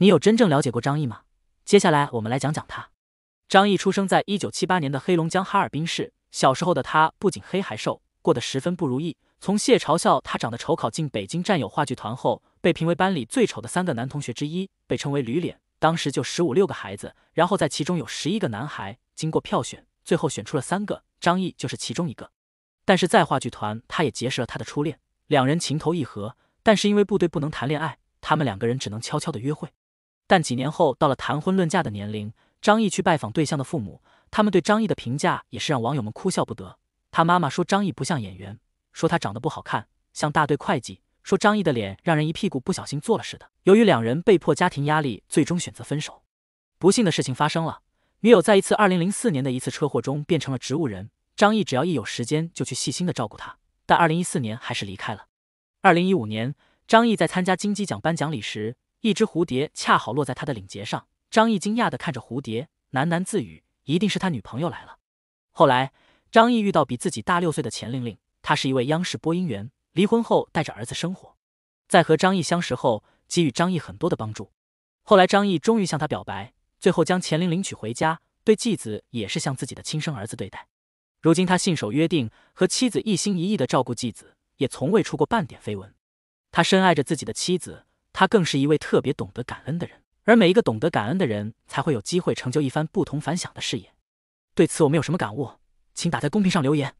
你有真正了解过张毅吗？接下来我们来讲讲他。张毅出生在一九七八年的黑龙江哈尔滨市。小时候的他不仅黑还瘦，过得十分不如意。从谢嘲笑他长得丑，考进北京战友话剧团后，被评为班里最丑的三个男同学之一，被称为“驴脸”。当时就十五六个孩子，然后在其中有十一个男孩，经过票选，最后选出了三个，张毅就是其中一个。但是在话剧团，他也结识了他的初恋，两人情投意合，但是因为部队不能谈恋爱，他们两个人只能悄悄的约会。但几年后，到了谈婚论嫁的年龄，张毅去拜访对象的父母，他们对张毅的评价也是让网友们哭笑不得。他妈妈说张毅不像演员，说他长得不好看，像大队会计。说张毅的脸让人一屁股不小心坐了似的。由于两人被迫家庭压力，最终选择分手。不幸的事情发生了，女友在一次二零零四年的一次车祸中变成了植物人。张毅只要一有时间就去细心的照顾她，但二零一四年还是离开了。二零一五年，张毅在参加金鸡奖颁奖礼时。一只蝴蝶恰好落在他的领结上，张毅惊讶地看着蝴蝶，喃喃自语：“一定是他女朋友来了。”后来，张毅遇到比自己大六岁的钱玲玲，她是一位央视播音员，离婚后带着儿子生活。在和张毅相识后，给予张毅很多的帮助。后来，张毅终于向她表白，最后将钱玲玲娶回家，对继子也是像自己的亲生儿子对待。如今，他信守约定，和妻子一心一意地照顾继子，也从未出过半点绯闻。他深爱着自己的妻子。他更是一位特别懂得感恩的人，而每一个懂得感恩的人，才会有机会成就一番不同凡响的事业。对此，我们有什么感悟？请打在公屏上留言。